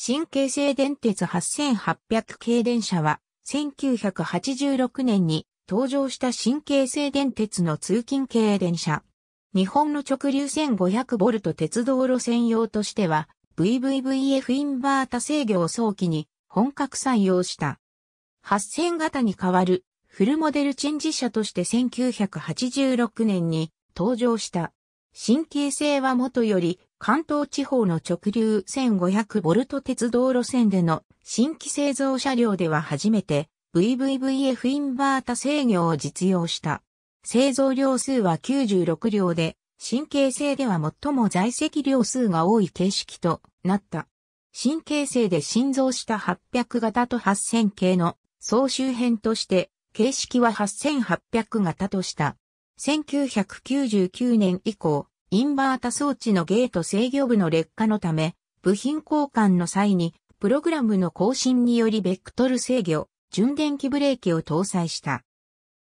新京成電鉄8800系電車は、1986年に登場した新京成電鉄の通勤系電車。日本の直流 1500V 鉄道路専用としては、VVVF インバータ制御を早期に本格採用した。8000型に代わるフルモデルチェンジ車として1986年に登場した。新京成は元より関東地方の直流1500ボルト鉄道路線での新規製造車両では初めて VVVF インバータ制御を実用した。製造量数は96両で、神経性では最も在籍量数が多い形式となった。神経性で新造した800型と8000系の総集編として、形式は8800型とした。1999年以降、インバータ装置のゲート制御部の劣化のため、部品交換の際に、プログラムの更新によりベクトル制御、純電気ブレーキを搭載した。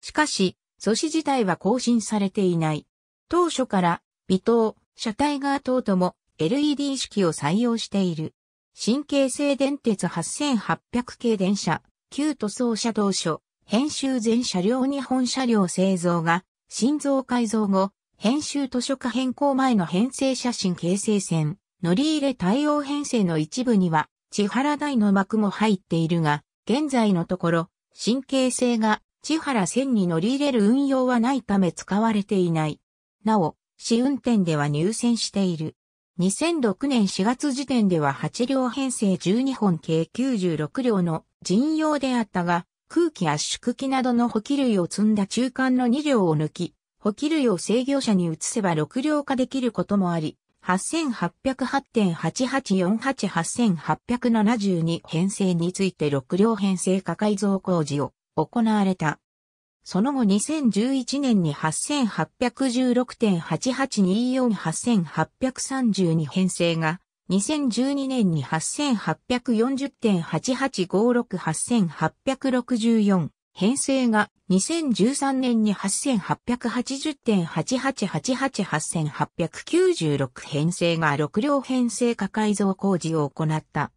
しかし、素子自体は更新されていない。当初から、微糖、車体側等とも LED 式を採用している。神経性電鉄8800系電車、旧塗装車当所、編集全車両日本車両製造が、心臓改造後、編集図書化変更前の編成写真形成線、乗り入れ対応編成の一部には、千原台の幕も入っているが、現在のところ、神経性が千原線に乗り入れる運用はないため使われていない。なお、試運転では入線している。2006年4月時点では8両編成12本計96両の陣用であったが、空気圧縮機などの補給類を積んだ中間の2両を抜き、補給類を制御者に移せば6両化できることもあり、8808.8848872編成について6両編成化改造工事を行われた。その後2011年に8816.88248832編成が、2012年に8840.88568864編成が2013年に8 8 8 0 8 8 8 8 8 9 6編成が6両編成化改造工事を行った。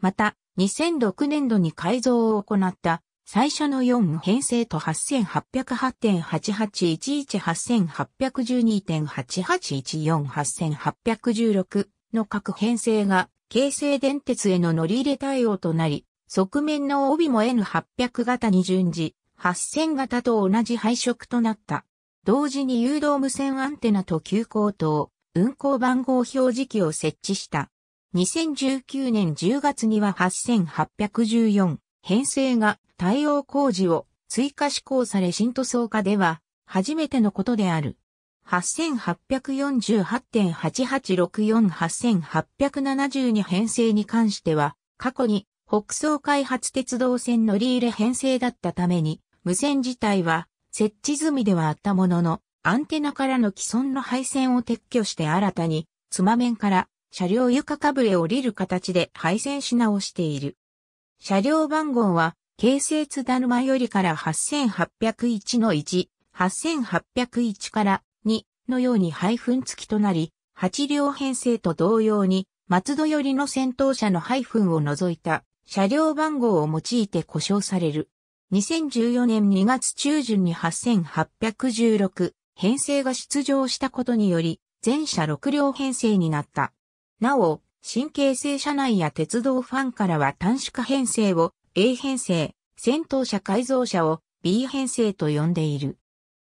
また、2006年度に改造を行った最初の4編成と8 8 0 8 8 8 1 1 8 8 1 2 8 8 1 4 8 8 1 6の各編成が京成電鉄への乗り入れ対応となり、側面の帯も N800 型に順次、8000型と同じ配色となった。同時に誘導無線アンテナと急行灯、運行番号表示器を設置した。2019年10月には8814編成が対応工事を追加施行され新塗装化では初めてのことである。8848.88648,872編成に関しては過去に北総開発鉄道線乗り入れ編成だったために、無線自体は設置済みではあったものの、アンテナからの既存の配線を撤去して新たに、つま面から車両床かぶれ降りる形で配線し直している。車両番号は、京成津田沼よりから8801の1、8801から2のように配分付きとなり、8両編成と同様に、松戸よりの先頭車の配分を除いた車両番号を用いて呼称される。2014年2月中旬に8816編成が出場したことにより、全車6両編成になった。なお、新京成車内や鉄道ファンからは短縮編成を A 編成、戦闘車改造車を B 編成と呼んでいる。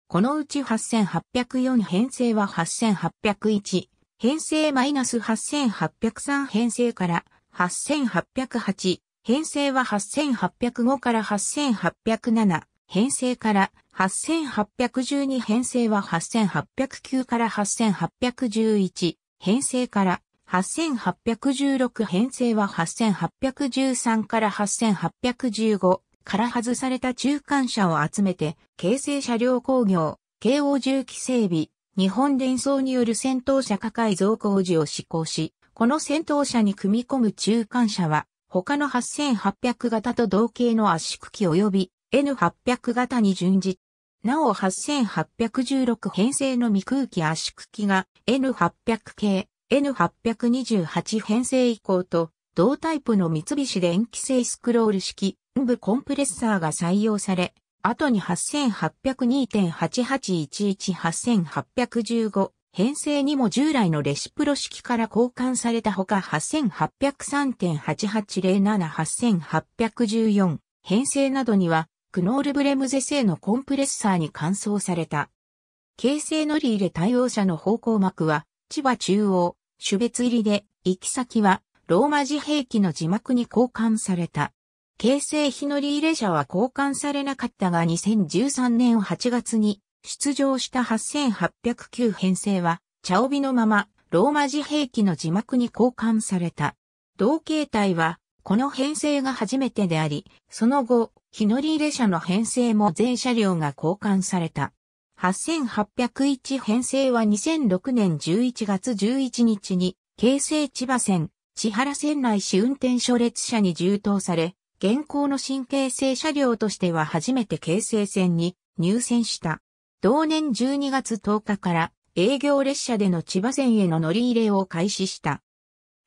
このうち8804編成は8801、編成マイナス -8803 編成から8808、編成は8805から8807、編成から8812編成は8809から8811、編成から8816編成は8813から8815から外された中間車を集めて、京成車両工業、京王重機整備、日本電装による戦闘車化改造工事を施行し、この戦闘車に組み込む中間車は、他の8800型と同型の圧縮機及び N800 型に準じ、なお8816編成の未空気圧縮機が N800 系、N828 編成以降と同タイプの三菱電気製スクロール式、部コンプレッサーが採用され、後に8802.8811、8815、編成にも従来のレシプロ式から交換されたほか8803.8807-8814編成などにはクノールブレムゼ製のコンプレッサーに換装された。形成乗り入れ対応車の方向膜は千葉中央、種別入りで行き先はローマ字兵器の字幕に交換された。形成日乗り入れ車は交換されなかったが2013年8月に出場した8809編成は、茶帯のまま、ローマ字兵器の字幕に交換された。同形態は、この編成が初めてであり、その後、日乗り入れ車の編成も全車両が交換された。8801編成は2006年11月11日に、京成千葉線、千原線内市運転所列車に充当され、現行の新京成車両としては初めて京成線に入線した。同年12月10日から営業列車での千葉線への乗り入れを開始した。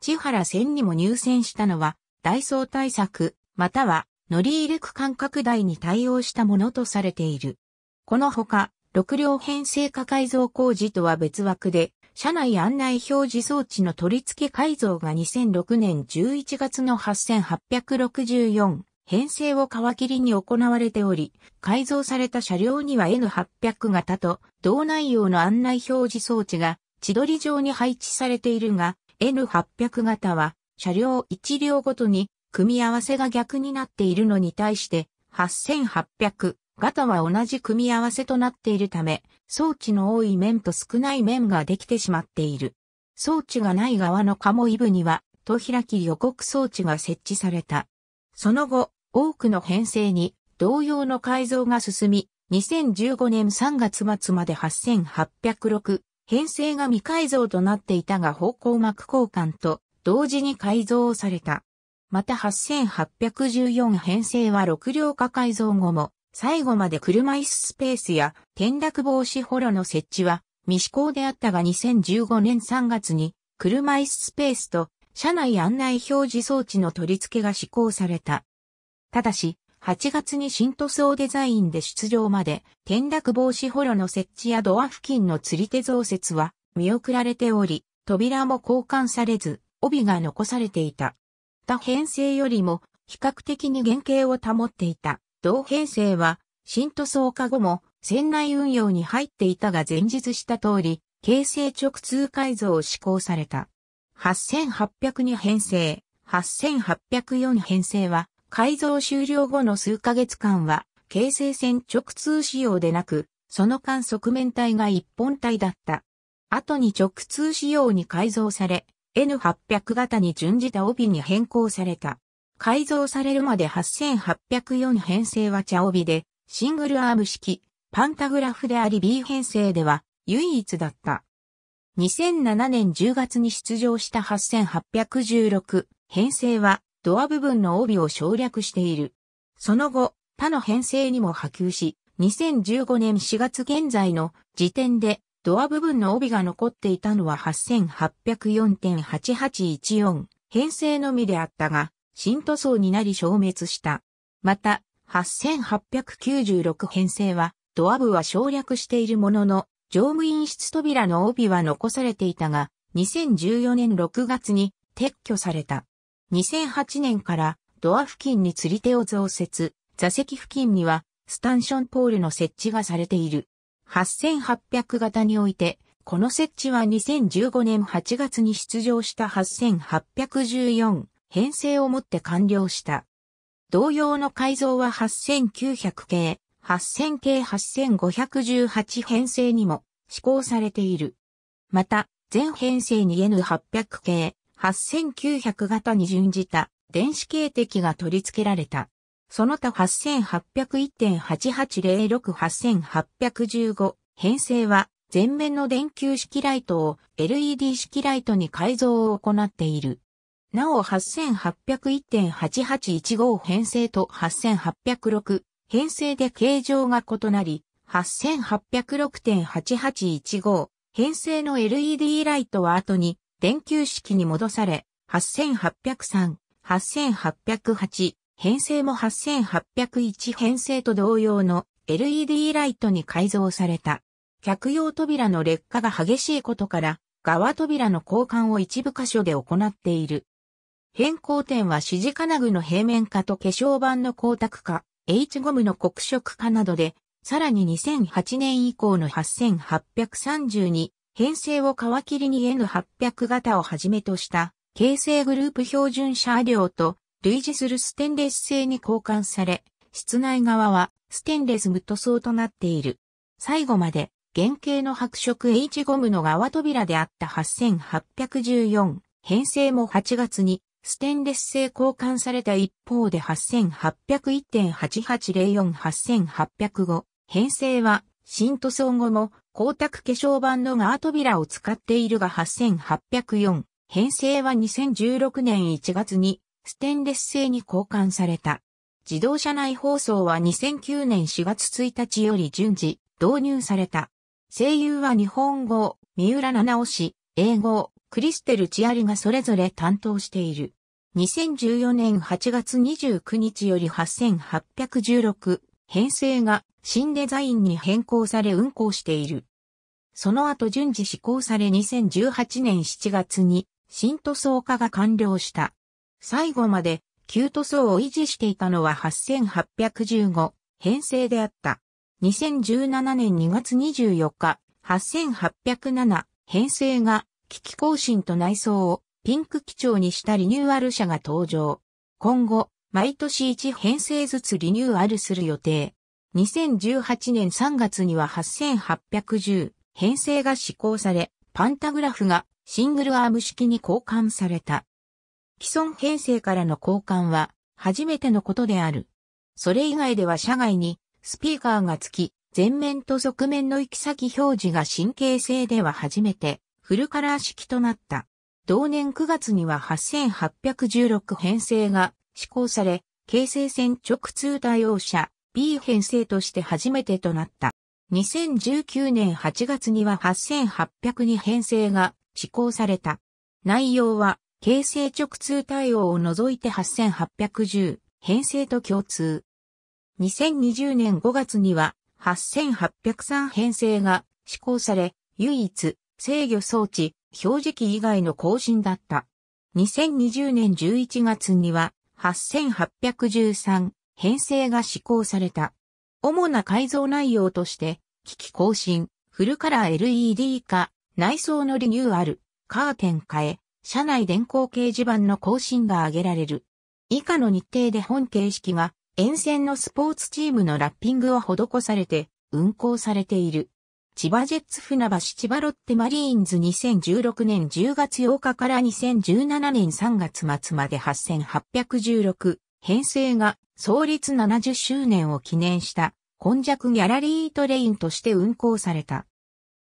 千原線にも入線したのは、ソー対策、または乗り入れ区間拡大に対応したものとされている。このほか、6両編成化改造工事とは別枠で、車内案内表示装置の取り付け改造が2006年11月の8864編成を皮切りに行われており、改造された車両には N800 型と同内容の案内表示装置が千鳥状に配置されているが、N800 型は車両1両ごとに組み合わせが逆になっているのに対して、8800型は同じ組み合わせとなっているため、装置の多い面と少ない面ができてしまっている。装置がない側のカモイブには、と開き予告装置が設置された。その後、多くの編成に同様の改造が進み、2015年3月末まで8806編成が未改造となっていたが方向膜交換と同時に改造された。また8814編成は6両化改造後も最後まで車椅子スペースや転落防止ホロの設置は未施行であったが2015年3月に車椅子スペースと車内案内表示装置の取り付けが施行された。ただし、8月に新塗装デザインで出場まで、転落防止ホロの設置やドア付近の釣り手増設は見送られており、扉も交換されず、帯が残されていた。他編成よりも比較的に原型を保っていた同編成は新塗装化後も船内運用に入っていたが前述した通り、形成直通改造を施行された。8802編成、8804編成は改造終了後の数ヶ月間は、形成線直通仕様でなく、その間側面体が一本体だった。後に直通仕様に改造され、N800 型に準じた帯に変更された。改造されるまで8804編成は茶帯で、シングルアーム式、パンタグラフであり B 編成では唯一だった。2007年10月に出場した8816編成はドア部分の帯を省略している。その後、他の編成にも波及し、2015年4月現在の時点で、ドア部分の帯が残っていたのは8804.8814編成のみであったが、新塗装になり消滅した。また、8896編成は、ドア部は省略しているものの、乗務員室扉の帯は残されていたが、2014年6月に撤去された。2008年からドア付近に釣り手を増設、座席付近にはスタンションポールの設置がされている。8800型において、この設置は2015年8月に出場した8814編成をもって完了した。同様の改造は8900系、8000系8518編成にも施行されている。また、全編成に N800 系、8900型に準じた電子系的が取り付けられた。その他8801.8806815編成は前面の電球式ライトを LED 式ライトに改造を行っている。なお8801.8815編成と8806編成で形状が異なり、8806.8815編成の LED ライトは後に電球式に戻され、8803、8808、編成も8801編成と同様の LED ライトに改造された。客用扉の劣化が激しいことから、側扉の交換を一部箇所で行っている。変更点は指示金具の平面化と化粧板の光沢化、H ゴムの黒色化などで、さらに2008年以降の8832、編成を皮切りに N800 型をはじめとした、形成グループ標準車両と類似するステンレス製に交換され、室内側はステンレス無塗装となっている。最後まで原型の白色 H ゴムの側扉であった8814編成も8月にステンレス製交換された一方で8801.8804、8805編成は新塗装後も光沢化粧板のガー扉を使っているが8804、編成は2016年1月にステンレス製に交換された。自動車内放送は2009年4月1日より順次導入された。声優は日本語、三浦七尾氏、英語、クリステル・チアリがそれぞれ担当している。2014年8月29日より8816、編成が新デザインに変更され運行している。その後順次施行され2018年7月に新塗装化が完了した。最後まで旧塗装を維持していたのは8815編成であった。2017年2月24日、8807編成が機器更新と内装をピンク基調にしたリニューアル車が登場。今後、毎年1編成ずつリニューアルする予定。2018年3月には8810編成が施行され、パンタグラフがシングルアーム式に交換された。既存編成からの交換は初めてのことである。それ以外では車外にスピーカーが付き、前面と側面の行き先表示が神経性では初めてフルカラー式となった。同年9月には8816編成が施行され、京成線直通対応車 B 編成として初めてとなった。2019年8月には8802編成が施行された。内容は、京成直通対応を除いて8810編成と共通。2020年5月には8803編成が施行され、唯一制御装置、表示器以外の更新だった。2020年11月には8813編成が施行された。主な改造内容として、機器更新、フルカラー LED 化、内装のリニューアル、カーテン変え、車内電光掲示板の更新が挙げられる。以下の日程で本形式が沿線のスポーツチームのラッピングを施されて運行されている。千葉ジェッツ船橋千葉ロッテマリーンズ2016年10月8日から2017年3月末まで8816編成が創立70周年を記念した本弱ギャラリートレインとして運行された。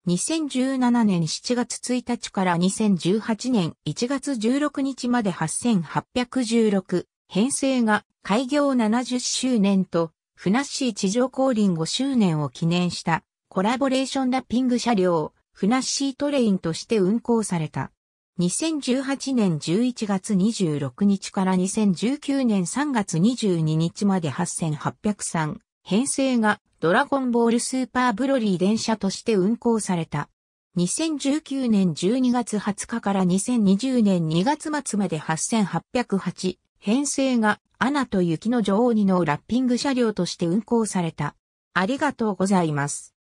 2017年7月1日から2018年1月16日まで8816編成が開業70周年と、船市地上降臨5周年を記念したコラボレーションラッピング車両、フナッシートレインとして運行された。2018年11月26日から2019年3月22日まで8803編成がドラゴンボールスーパーブロリー電車として運行された。2019年12月20日から2020年2月末まで8808編成がアナと雪の女王にのラッピング車両として運行された。ありがとうございます。